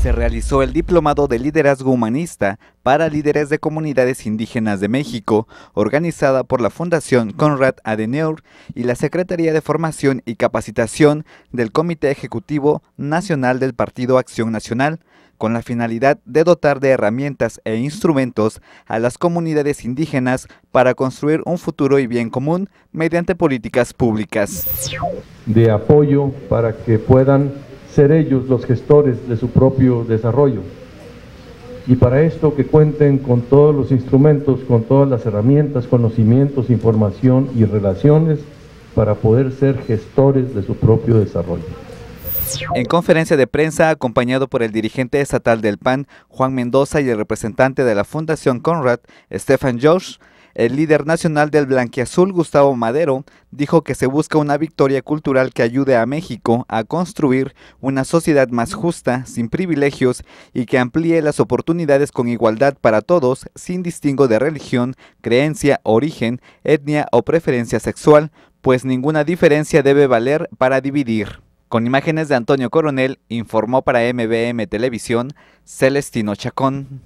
se realizó el Diplomado de Liderazgo Humanista para Líderes de Comunidades Indígenas de México, organizada por la Fundación Conrad Adenauer y la Secretaría de Formación y Capacitación del Comité Ejecutivo Nacional del Partido Acción Nacional, con la finalidad de dotar de herramientas e instrumentos a las comunidades indígenas para construir un futuro y bien común mediante políticas públicas. De apoyo para que puedan ser ellos los gestores de su propio desarrollo. Y para esto que cuenten con todos los instrumentos, con todas las herramientas, conocimientos, información y relaciones para poder ser gestores de su propio desarrollo. En conferencia de prensa, acompañado por el dirigente estatal del PAN, Juan Mendoza, y el representante de la Fundación Conrad, Stefan Josh, el líder nacional del Blanquiazul, Gustavo Madero, dijo que se busca una victoria cultural que ayude a México a construir una sociedad más justa, sin privilegios y que amplíe las oportunidades con igualdad para todos, sin distingo de religión, creencia, origen, etnia o preferencia sexual, pues ninguna diferencia debe valer para dividir. Con imágenes de Antonio Coronel, informó para MBM Televisión Celestino Chacón.